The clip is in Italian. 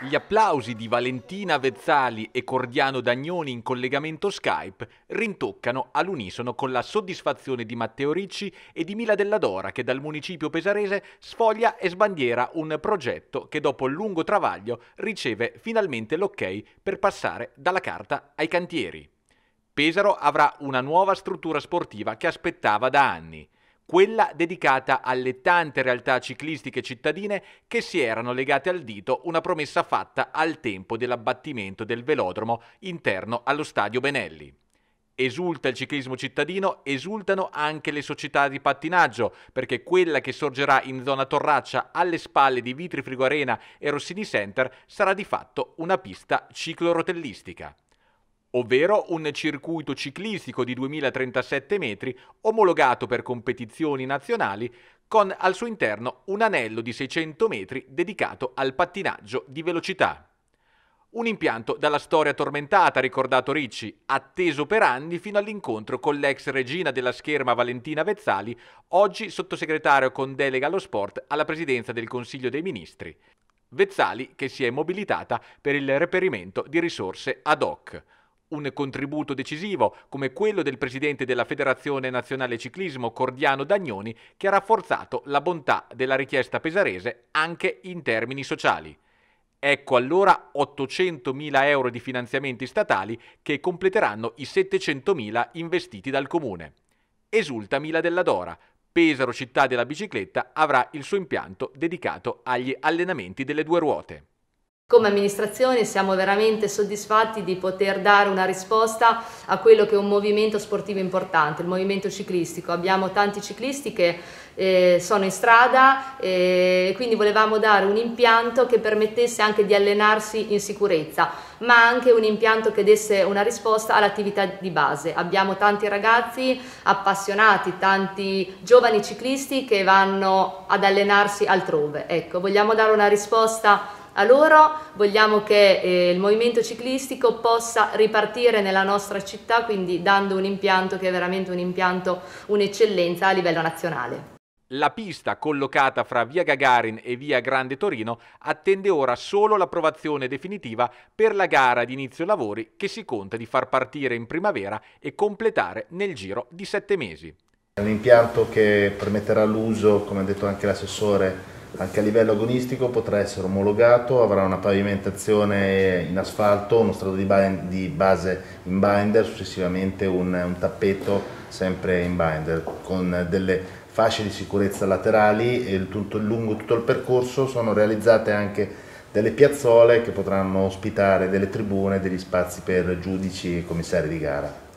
Gli applausi di Valentina Vezzali e Cordiano Dagnoni in collegamento Skype rintoccano all'unisono con la soddisfazione di Matteo Ricci e di Mila Della Dora che dal municipio pesarese sfoglia e sbandiera un progetto che dopo lungo travaglio riceve finalmente l'ok per passare dalla carta ai cantieri. Pesaro avrà una nuova struttura sportiva che aspettava da anni quella dedicata alle tante realtà ciclistiche cittadine che si erano legate al dito una promessa fatta al tempo dell'abbattimento del velodromo interno allo stadio Benelli. Esulta il ciclismo cittadino, esultano anche le società di pattinaggio, perché quella che sorgerà in zona Torraccia alle spalle di Vitri Frigo Arena e Rossini Center sarà di fatto una pista ciclorotellistica ovvero un circuito ciclistico di 2037 metri omologato per competizioni nazionali con al suo interno un anello di 600 metri dedicato al pattinaggio di velocità. Un impianto dalla storia tormentata, ricordato Ricci, atteso per anni fino all'incontro con l'ex regina della scherma Valentina Vezzali, oggi sottosegretario con delega allo sport alla presidenza del Consiglio dei Ministri. Vezzali che si è mobilitata per il reperimento di risorse ad hoc. Un contributo decisivo come quello del presidente della Federazione Nazionale Ciclismo Cordiano Dagnoni che ha rafforzato la bontà della richiesta pesarese anche in termini sociali. Ecco allora 800.000 euro di finanziamenti statali che completeranno i 700.000 investiti dal comune. Esulta Mila della Dora, Pesaro città della bicicletta avrà il suo impianto dedicato agli allenamenti delle due ruote. Come amministrazione siamo veramente soddisfatti di poter dare una risposta a quello che è un movimento sportivo importante, il movimento ciclistico. Abbiamo tanti ciclisti che eh, sono in strada eh, e eh, quindi volevamo dare un impianto che permettesse anche di allenarsi in sicurezza, ma anche un impianto che desse una risposta all'attività di base. Abbiamo tanti ragazzi appassionati, tanti giovani ciclisti che vanno ad allenarsi altrove. Ecco, vogliamo dare una risposta a loro vogliamo che eh, il movimento ciclistico possa ripartire nella nostra città, quindi dando un impianto che è veramente un impianto, un'eccellenza a livello nazionale. La pista, collocata fra via Gagarin e via Grande Torino, attende ora solo l'approvazione definitiva per la gara di inizio lavori che si conta di far partire in primavera e completare nel giro di sette mesi. È un impianto che permetterà l'uso, come ha detto anche l'assessore, anche a livello agonistico potrà essere omologato, avrà una pavimentazione in asfalto, uno strato di, bind, di base in binder, successivamente un, un, tappeto sempre in binder con delle fasce di sicurezza laterali e tutto, lungo tutto il percorso sono realizzate anche delle piazzole che potranno ospitare delle tribune, degli spazi per giudici e commissari di gara.